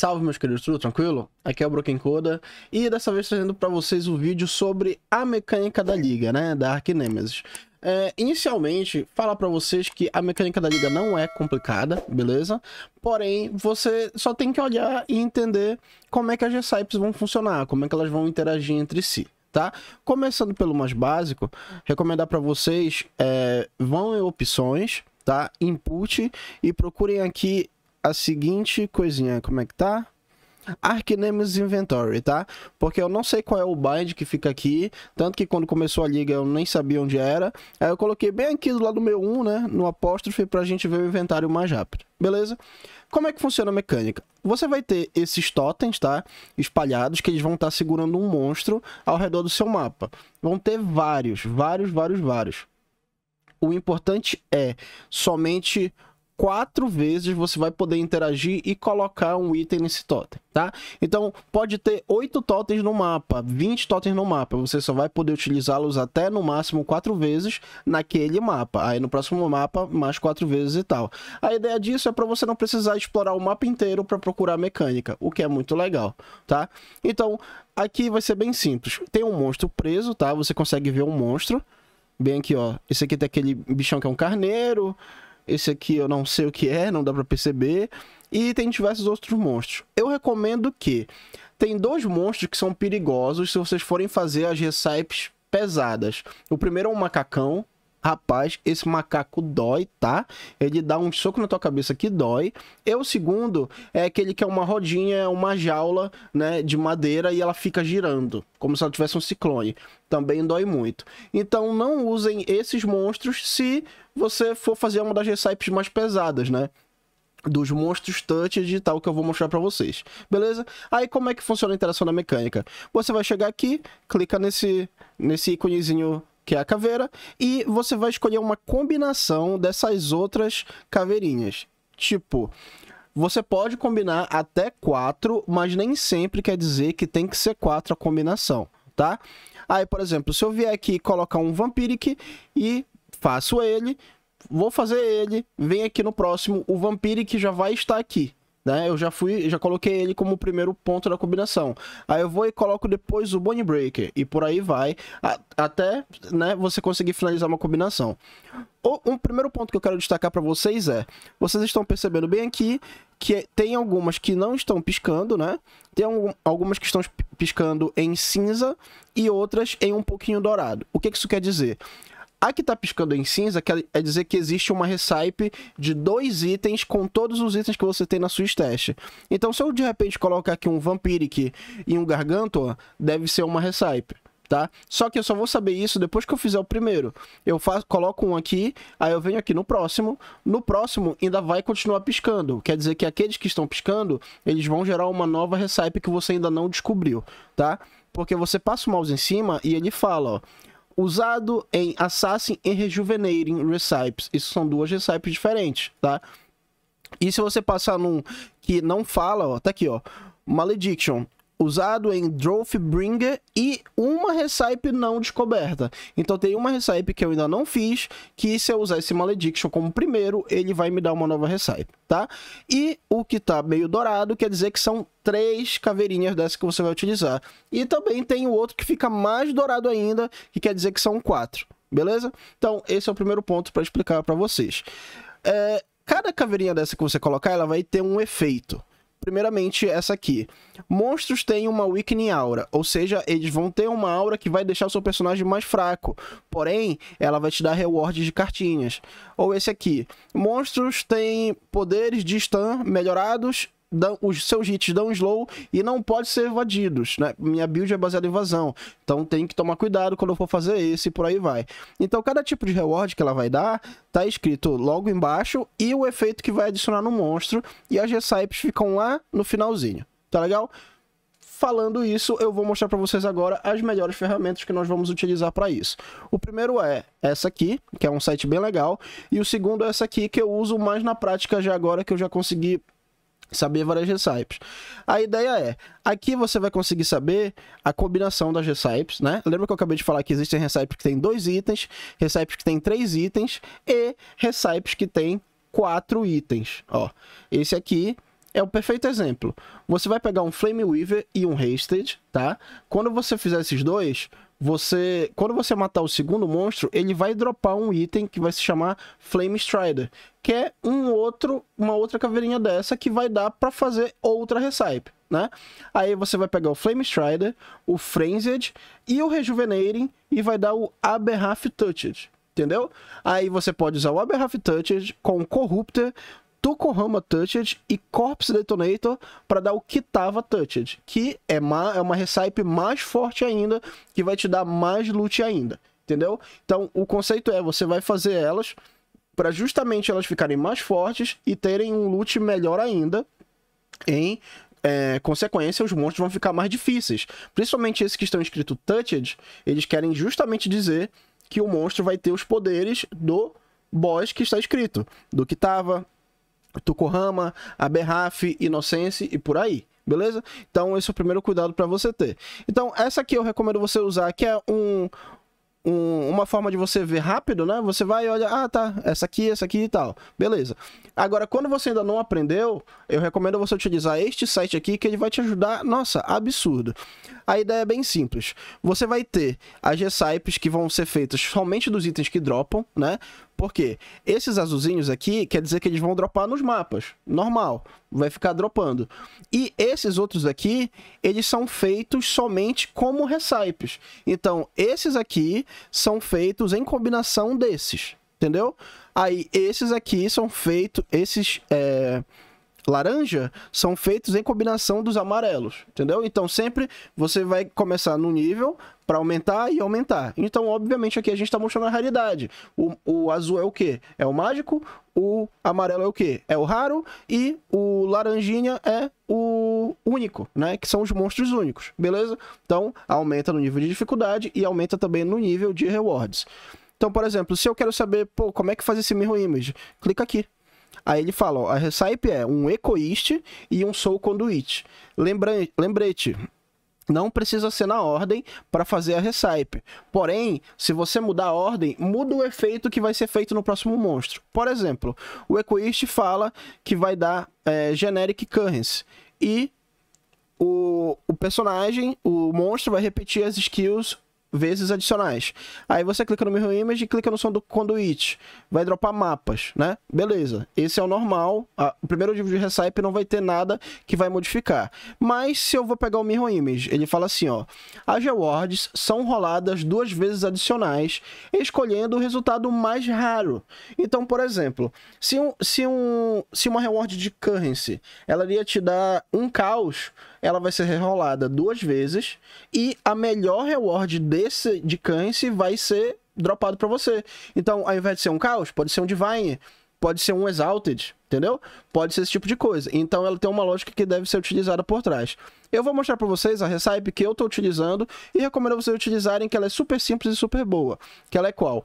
Salve meus queridos, tudo tranquilo? Aqui é o Broken Coda e dessa vez trazendo para vocês um vídeo sobre a mecânica da liga, né, da Ark Nemesis. É, inicialmente, falar para vocês que a mecânica da liga não é complicada, beleza? Porém, você só tem que olhar e entender como é que as recipes vão funcionar, como é que elas vão interagir entre si, tá? Começando pelo mais básico, recomendar para vocês, é, vão em opções, tá? Input e procurem aqui a seguinte coisinha, como é que tá? Arcnemesis Inventory, tá? Porque eu não sei qual é o bind que fica aqui, tanto que quando começou a liga eu nem sabia onde era. Aí eu coloquei bem aqui do lado do meu 1, né, no apóstrofe, pra gente ver o inventário mais rápido, beleza? Como é que funciona a mecânica? Você vai ter esses totens, tá? Espalhados, que eles vão estar tá segurando um monstro ao redor do seu mapa. Vão ter vários, vários, vários, vários. O importante é somente quatro vezes você vai poder interagir e colocar um item nesse totem, tá? Então, pode ter oito totens no mapa, 20 totens no mapa. Você só vai poder utilizá-los até, no máximo, quatro vezes naquele mapa. Aí, no próximo mapa, mais quatro vezes e tal. A ideia disso é para você não precisar explorar o mapa inteiro para procurar mecânica, o que é muito legal, tá? Então, aqui vai ser bem simples. Tem um monstro preso, tá? Você consegue ver um monstro. Bem aqui, ó. Esse aqui tem aquele bichão que é um carneiro. Esse aqui eu não sei o que é, não dá para perceber. E tem diversos outros monstros. Eu recomendo que tem dois monstros que são perigosos se vocês forem fazer as recipes pesadas. O primeiro é um macacão, Rapaz, esse macaco dói, tá? Ele dá um soco na tua cabeça que dói. E o segundo é aquele que é uma rodinha, uma jaula, né, de madeira e ela fica girando, como se ela tivesse um ciclone. Também dói muito. Então não usem esses monstros se você for fazer uma das recipes mais pesadas, né? dos monstros touch e tal que eu vou mostrar para vocês, beleza? Aí como é que funciona a interação da mecânica? Você vai chegar aqui, clica nesse nesse íconezinho que é a caveira, e você vai escolher uma combinação dessas outras caveirinhas. Tipo, você pode combinar até quatro, mas nem sempre quer dizer que tem que ser quatro a combinação, tá? Aí, por exemplo, se eu vier aqui e colocar um Vampiric e faço ele, vou fazer ele, vem aqui no próximo, o Vampiric já vai estar aqui. Né? Eu já fui, já coloquei ele como o primeiro ponto da combinação. Aí eu vou e coloco depois o Bone Breaker. E por aí vai, a, até né, você conseguir finalizar uma combinação. O, um primeiro ponto que eu quero destacar para vocês é: vocês estão percebendo bem aqui que tem algumas que não estão piscando, né? Tem algumas que estão piscando em cinza e outras em um pouquinho dourado. O que, que isso quer dizer? A que está piscando em cinza quer é, é dizer que existe uma recipe de dois itens com todos os itens que você tem na sua stash. Então, se eu de repente colocar aqui um Vampiric e um Gargantua, deve ser uma recipe. Tá? Só que eu só vou saber isso depois que eu fizer o primeiro. Eu faço, coloco um aqui, aí eu venho aqui no próximo. No próximo ainda vai continuar piscando. Quer dizer que aqueles que estão piscando, eles vão gerar uma nova recipe que você ainda não descobriu, tá? Porque você passa o mouse em cima e ele fala, ó, usado em Assassin e Rejuvenating Recipes. Isso são duas recipes diferentes, tá? E se você passar num que não fala, ó, tá aqui, ó, Malediction usado em Drawthbringer e uma recipe não descoberta. Então tem uma recipe que eu ainda não fiz, que se eu usar esse Malediction como primeiro, ele vai me dar uma nova recipe, tá? E o que tá meio dourado quer dizer que são três caveirinhas dessa que você vai utilizar. E também tem o outro que fica mais dourado ainda, que quer dizer que são quatro, beleza? Então esse é o primeiro ponto para explicar para vocês. É, cada caveirinha dessa que você colocar, ela vai ter um efeito. Primeiramente, essa aqui. Monstros têm uma weakening aura, ou seja, eles vão ter uma aura que vai deixar o seu personagem mais fraco. Porém, ela vai te dar rewards de cartinhas. Ou esse aqui. Monstros têm poderes de stun melhorados dão, os seus hits dão slow e não pode ser evadidos, né? Minha build é baseada em vazão, então tem que tomar cuidado quando eu for fazer esse e por aí vai. Então cada tipo de reward que ela vai dar, tá escrito logo embaixo e o efeito que vai adicionar no monstro e as recipes ficam lá no finalzinho, tá legal? Falando isso, eu vou mostrar para vocês agora as melhores ferramentas que nós vamos utilizar para isso. O primeiro é essa aqui, que é um site bem legal, e o segundo é essa aqui que eu uso mais na prática já agora que eu já consegui saber várias recipes. A ideia é, aqui você vai conseguir saber a combinação das recipes, né? Lembra que eu acabei de falar que existem recipes que tem dois itens, recipes que tem três itens e recipes que tem quatro itens, ó. Esse aqui é o perfeito exemplo. Você vai pegar um Flame Weaver e um Hasted, tá? Quando você fizer esses dois, você, quando você matar o segundo monstro, ele vai dropar um item que vai se chamar Flame Strider, que é um outro, uma outra caveirinha dessa que vai dar para fazer outra recipe, né? Aí você vai pegar o Flame Strider, o Frenzied e o Rejuvenating e vai dar o Aberrath Touched, entendeu? Aí você pode usar o Aberrath Touched com o Corrupter, Tokohama Touched e Corpse Detonator para dar o Kitava Touched, que é, ma é uma recipe mais forte ainda, que vai te dar mais loot ainda, entendeu? Então, o conceito é, você vai fazer elas para justamente elas ficarem mais fortes e terem um loot melhor ainda em é, consequência, os monstros vão ficar mais difíceis. Principalmente esses que estão escrito Touched, eles querem justamente dizer que o monstro vai ter os poderes do boss que está escrito, do que tava, Tucurama, Aberrafe, Inocence e por aí. Beleza? Então, esse é o primeiro cuidado para você ter. Então, essa aqui eu recomendo você usar, que é um, um, uma forma de você ver rápido, né? Você vai e olha, ah, tá, essa aqui, essa aqui e tal. Beleza. Agora, quando você ainda não aprendeu, eu recomendo você utilizar este site aqui que ele vai te ajudar. Nossa, absurdo. A ideia é bem simples. Você vai ter as recipes que vão ser feitas somente dos itens que dropam, né? Porque esses azulzinhos aqui quer dizer que eles vão dropar nos mapas, normal, vai ficar dropando. E esses outros aqui, eles são feitos somente como recipes. Então, esses aqui são feitos em combinação desses, entendeu? Aí esses aqui são feitos, esses é, laranja são feitos em combinação dos amarelos, entendeu? Então sempre você vai começar no nível para aumentar e aumentar. Então, obviamente, aqui a gente está mostrando a raridade. O, o azul é o que? É o mágico, o amarelo é o que? É o raro e o laranjinha é o único, né? Que são os monstros únicos, beleza? Então, aumenta no nível de dificuldade e aumenta também no nível de rewards. Então, por exemplo, se eu quero saber, pô, como é que faz esse mirror image? Clica aqui, Aí ele fala, ó, a Recipe é um ecoist e um soul conduit. Lembrante, lembrete, não precisa ser na ordem para fazer a recipe. Porém, se você mudar a ordem, muda o efeito que vai ser feito no próximo monstro. Por exemplo, o Ecoist fala que vai dar é, Generic Currency. E o, o personagem, o monstro, vai repetir as skills vezes adicionais. Aí você clica no Mirror Image e clica no som do Conduit. Vai dropar mapas, né? Beleza. Esse é o normal. o primeiro nível tipo de recipe não vai ter nada que vai modificar. Mas se eu vou pegar o Mirror Image, ele fala assim, ó. As rewards são roladas duas vezes adicionais, escolhendo o resultado mais raro. Então, por exemplo, se, um, se, um, se uma reward de currency, ela iria te dar um caos, ela vai ser rerolada duas vezes e a melhor reward desse de Cance vai ser dropado para você. Então, ao invés de ser um caos, pode ser um divine, pode ser um exalted, entendeu? Pode ser esse tipo de coisa. Então, ela tem uma lógica que deve ser utilizada por trás. Eu vou mostrar para vocês a recipe que eu estou utilizando e recomendo vocês utilizarem que ela é super simples e super boa. Que ela é qual?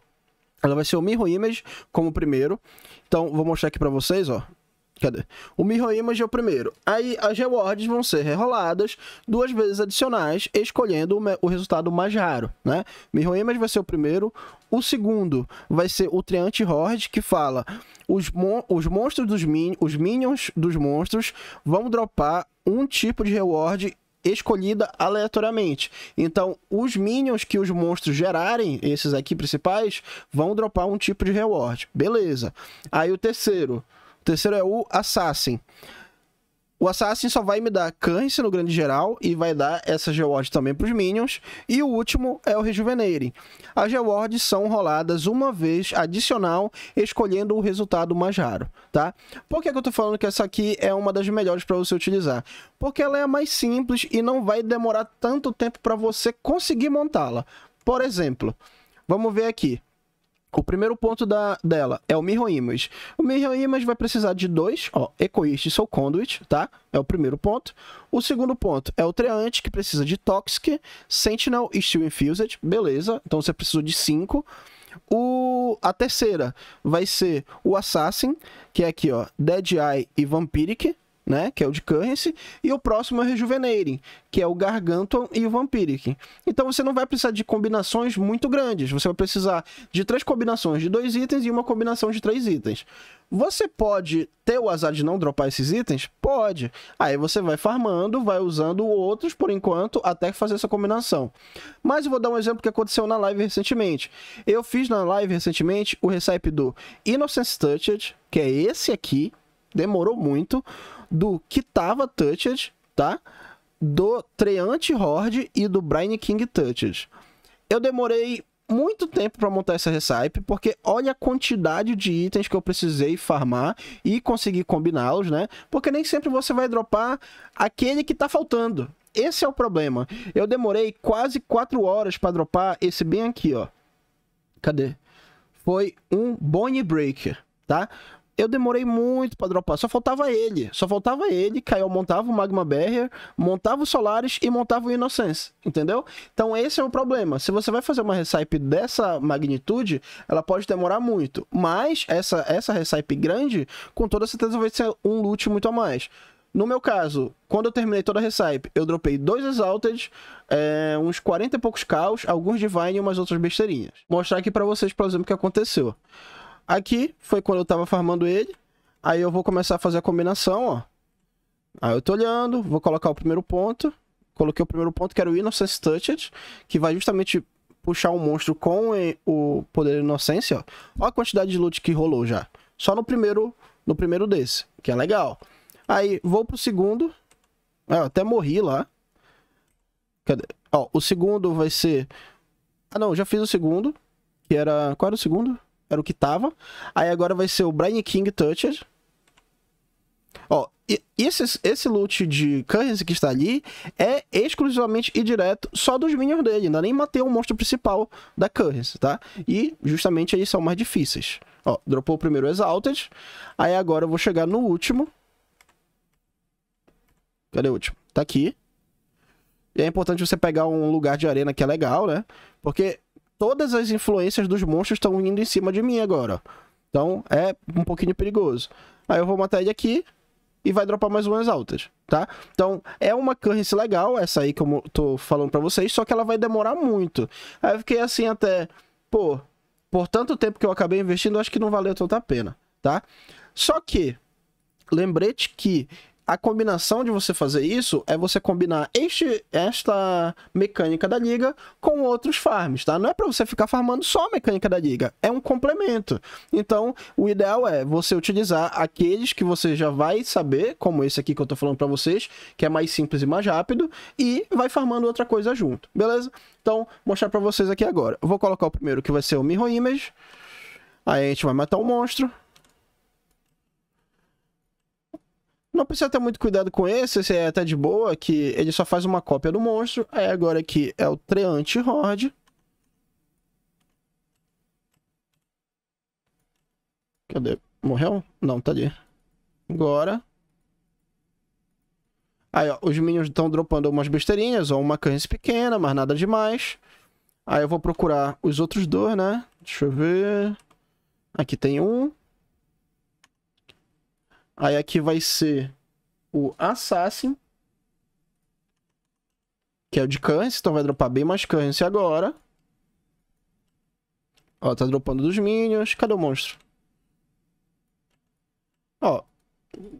Ela vai ser o Mirror Image como primeiro. Então, vou mostrar aqui para vocês, ó. Cadê? O Mirror Image é o primeiro. Aí as rewards vão ser reroladas duas vezes adicionais, escolhendo o, resultado mais raro, né? Mirror Image vai ser o primeiro. O segundo vai ser o Triante Horde, que fala os, mon os monstros dos min os minions dos monstros vão dropar um tipo de reward escolhida aleatoriamente. Então, os minions que os monstros gerarem, esses aqui principais, vão dropar um tipo de reward. Beleza. Aí o terceiro o terceiro é o Assassin. O Assassin só vai me dar câncer no grande geral e vai dar essa reward também para os minions. E o último é o Rejuvenating. As rewards são roladas uma vez adicional, escolhendo o resultado mais raro, tá? Por que, que eu estou falando que essa aqui é uma das melhores para você utilizar? Porque ela é a mais simples e não vai demorar tanto tempo para você conseguir montá-la. Por exemplo, vamos ver aqui. O primeiro ponto da, dela é o Mirror Image. O Mirror Image vai precisar de dois, ó, e soul Conduit, tá? É o primeiro ponto. O segundo ponto é o treant que precisa de Toxic, Sentinel e Steel Infused, beleza. Então você precisou de cinco. O, a terceira vai ser o Assassin, que é aqui, ó, Dead Eye e Vampiric, né? Que é o de Currency. E o próximo é o Rejuvenating, que é o Gargantuan e o Vampiric. Então você não vai precisar de combinações muito grandes. Você vai precisar de três combinações de dois itens e uma combinação de três itens. Você pode ter o azar de não dropar esses itens? Pode. Aí você vai farmando, vai usando outros por enquanto, até fazer essa combinação. Mas eu vou dar um exemplo que aconteceu na live recentemente. Eu fiz na live recentemente o recipe do Innocence Touched, que é esse aqui. Demorou muito do Kitava Touched, tá? Do Treante Horde e do Brian King Touched. Eu demorei muito tempo para montar essa recipe, porque olha a quantidade de itens que eu precisei farmar e conseguir combiná-los, né? Porque nem sempre você vai dropar aquele que tá faltando. Esse é o problema. Eu demorei quase 4 horas para dropar esse bem aqui, ó. Cadê? Foi um Bone Breaker, tá? eu demorei muito para dropar. Só faltava ele. Só faltava ele. Caio montava o Magma Barrier, montava o Solaris e montava o Innocence. Entendeu? Então esse é o problema. Se você vai fazer uma recipe dessa magnitude, ela pode demorar muito. Mas essa, essa recipe grande, com toda certeza, vai ser um loot muito a mais. No meu caso, quando eu terminei toda a recipe, eu dropei dois Exalted, é, uns 40 e poucos caos, alguns Divine e umas outras besteirinhas. Vou mostrar aqui para vocês, por exemplo, o que aconteceu. Aqui foi quando eu tava farmando ele. Aí eu vou começar a fazer a combinação, ó. Aí eu tô olhando, vou colocar o primeiro ponto. Coloquei o primeiro ponto, que era o Innocence Touched, que vai justamente puxar um monstro com o poder inocência, ó. Olha a quantidade de loot que rolou já. Só no primeiro, no primeiro desse, que é legal. Aí vou pro segundo. Ah, eu até morri lá. Cadê? Ó, o segundo vai ser... Ah, não, já fiz o segundo, que era... Qual era o segundo? era o que tava. Aí agora vai ser o Brian King Touched. Ó, esse, esse loot de currency que está ali é exclusivamente e direto só dos minions dele. Ainda nem matei o monstro principal da currency, tá? E justamente eles são mais difíceis. Ó, dropou o primeiro Exalted. Aí agora eu vou chegar no último. Cadê o último? Tá aqui. E é importante você pegar um lugar de arena que é legal, né? Porque todas as influências dos monstros estão indo em cima de mim agora. Então é um pouquinho perigoso. Aí eu vou matar ele aqui e vai dropar mais umas altas, tá? Então é uma currency legal, essa aí que eu tô falando pra vocês, só que ela vai demorar muito. Aí eu fiquei assim até, pô, por tanto tempo que eu acabei investindo, acho que não valeu tanta pena, tá? Só que, lembrete que a combinação de você fazer isso é você combinar este, esta mecânica da liga com outros farms, tá? Não é para você ficar farmando só a mecânica da liga, é um complemento. Então, o ideal é você utilizar aqueles que você já vai saber, como esse aqui que eu tô falando para vocês, que é mais simples e mais rápido, e vai farmando outra coisa junto, beleza? Então, mostrar para vocês aqui agora. Eu vou colocar o primeiro que vai ser o Mirror Image. Aí a gente vai matar o monstro. Não precisa ter muito cuidado com esse, esse é até de boa, que ele só faz uma cópia do monstro. Aí agora aqui é o Treante Horde. Cadê? Morreu? Não, tá ali. Agora. Aí, ó, os minions estão dropando umas besteirinhas, ou uma cães pequena, mas nada demais. Aí eu vou procurar os outros dois, né? Deixa eu ver. Aqui tem um. Aí aqui vai ser o Assassin. Que é o de Currency, então vai dropar bem mais Currency agora. Ó, tá dropando dos Minions. Cadê o monstro? Ó,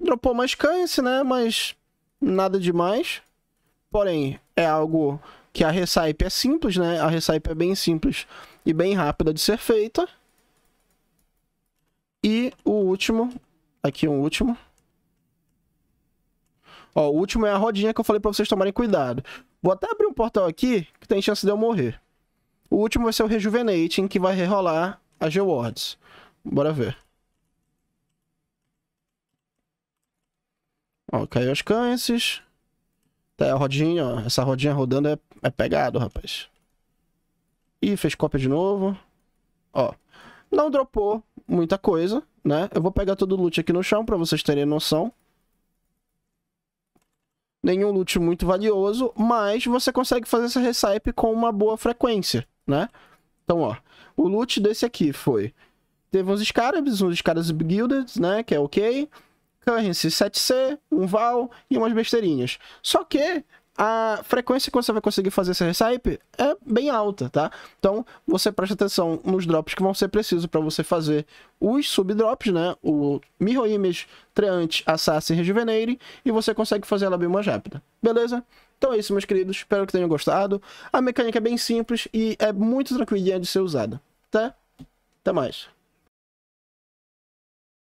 dropou mais Currency, né? Mas nada demais. Porém, é algo que a recipe é simples, né? A recipe é bem simples e bem rápida de ser feita. E o último Aqui um último. Ó, o último é a rodinha que eu falei pra vocês tomarem cuidado. Vou até abrir um portal aqui, que tem chance de eu morrer. O último vai ser o Rejuvenating, que vai rerolar a Gewards. Bora ver. Ó, caiu as cães. Tá a rodinha, ó. Essa rodinha rodando é, é pegado, rapaz. Ih, fez cópia de novo. Ó, não dropou muita coisa né? Eu vou pegar todo o loot aqui no chão para vocês terem noção. Nenhum loot muito valioso, mas você consegue fazer essa recipe com uma boa frequência, né? Então, ó, o loot desse aqui foi... Teve uns scarabs, uns scarabs gilded, né? Que é ok. Currency 7C, um val e umas besteirinhas. Só que a frequência que você vai conseguir fazer esse recipe é bem alta, tá? Então, você presta atenção nos drops que vão ser precisos para você fazer os subdrops, né? O Mirror Image, Treante, Assassin, Rejuvenating, e você consegue fazer ela bem mais rápida, beleza? Então é isso, meus queridos. Espero que tenham gostado. A mecânica é bem simples e é muito tranquilinha de ser usada, tá? Até mais.